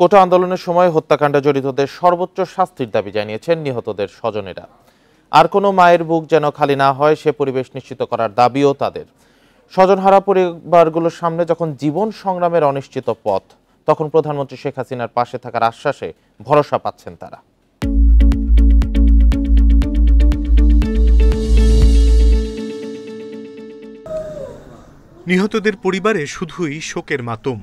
কোটা আন্দোলনের সময় হত্যাকাণ্ডে জড়িতদের সর্বোচ্চ শাস্তির দাবি জানিয়েছেন নিহতদের স্বজনেরা আর কোনো মায়ের বুক যেন খালি না হয় সে পরিবেশ নিশ্চিত করার দাবিও তাদের স্বজনহারা পরিবারগুলোর সামনে যখন জীবন সংগ্রামের অনিশ্চিত পথ তখন প্রধানমন্ত্রী শেখ হাসিনার পাশে থাকার আশ্বাসে ভরসা পাচ্ছেন তারা নিহতদের পরিবারে শুধুই শোকের মাতম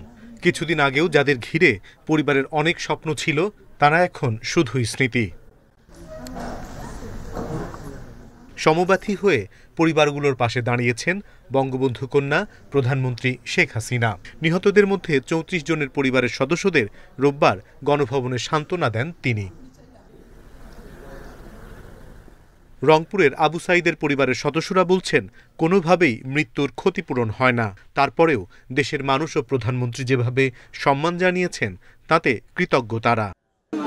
কিছুদিন আগেও যাদের ঘিরে পরিবারের অনেক স্বপ্ন ছিল তারা এখন শুধুই স্মৃতি সমবাথী হয়ে পরিবারগুলোর পাশে দাঁড়িয়েছেন বঙ্গবন্ধু কন্যা প্রধানমন্ত্রী শেখ হাসিনা নিহতদের মধ্যে চৌত্রিশ জনের পরিবারের সদস্যদের রোববার গণভবনে সান্ত্বনা দেন তিনি রংপুরের আবু সাইদের পরিবারের সদস্যরা বলছেন কোনোভাবেই মৃত্যুর ক্ষতিপূরণ হয় না তারপরেও দেশের মানুষ ও প্রধানমন্ত্রী যেভাবে সম্মান জানিয়েছেন তাতে কৃতজ্ঞ তারা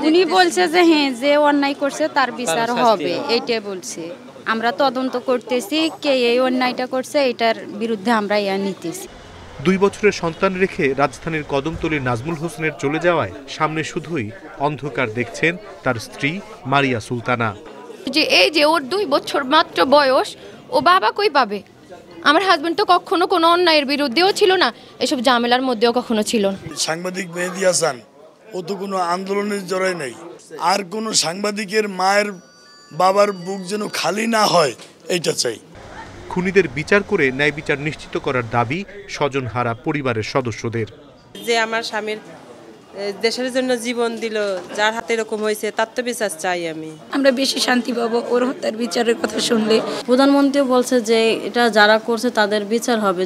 উনি বলছে যে হ্যাঁ যে অন্যায় করছে তার বিচার হবে এইটা বলছে আমরা তদন্ত করতেছি কে এই অন্যায়টা করছে এটার বিরুদ্ধে আমরা ইয়া নিতেছি দুই বছরের সন্তান রেখে রাজধানীর কদমতলীর নাজমুল হোসেনের চলে যাওয়ায় সামনে শুধুই অন্ধকার দেখছেন তার স্ত্রী মারিয়া সুলতানা যে এই যে ওর দুই বছর মাত্র বয়স ও বাবা কই পাবে আমার হাজব্যান্ড তো কখনো কোনো অন্যায়ের বিরুদ্ধেও ছিল না এসব ঝামেলার মধ্যেও কখনো ছিল না সাংবাদিক মেহেদি হাসান ও তো কোনো আন্দোলনের জড়াই নেই আর কোনো সাংবাদিকের মায়ের বাবার বুক যেন খালি না হয় এটা চাই খুনিদের বিচার করে ন্যায় বিচার নিশ্চিত করার দাবি স্বজন হারা পরিবারের সদস্যদের যে আমার স্বামীর দেশের জন্য জীবন দিল যার হাতে এরকম হয়েছে তার তো বিচার চাই আমি আমরা বেশি শান্তি পাবো ওর হত্যার বিচারের কথা শুনলে প্রধানমন্ত্রী বলছে যে এটা যারা করছে তাদের বিচার হবে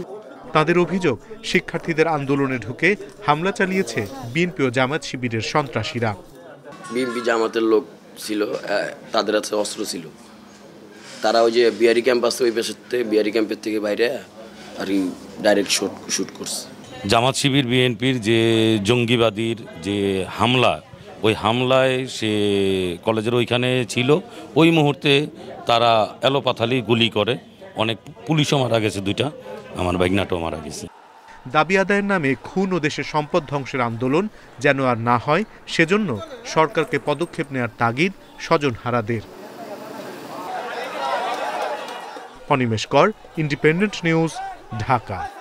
তাদের অভিযোগ শিক্ষার্থীদের আন্দোলনে ঢুকে হামলা চালিয়েছে বিএনপি ও জামাত শিবিরের সন্ত্রাসীরা বিএনপি জামাতের লোক ছিল তাদের কাছে অস্ত্র ছিল তারা ওই যে বিআরি ক্যাম্পাস ওই পেশাতে বিআরি ক্যাম্পের থেকে বাইরে আর ডাইরেক্ট শুট শুট করছে জামাত শিবির বিএনপির যে জঙ্গিবাদীর যে হামলা ওই হামলায় সে কলেজের ওইখানে ছিল ওই মুহূর্তে তারা এলোপাথালি গুলি করে অনেক পুলিশও মারা গেছে দুইটা আমার নাটও মারা গেছে দাবি আদায়ের নামে খুন ও দেশের সম্পদ ধ্বংসের আন্দোলন যেন আর না হয় সেজন্য সরকারকে পদক্ষেপ নেওয়ার তাগিদ স্বজন হারাদের অনিমেষ কর ইন্ডিপেন্ডেন্ট নিউজ ঢাকা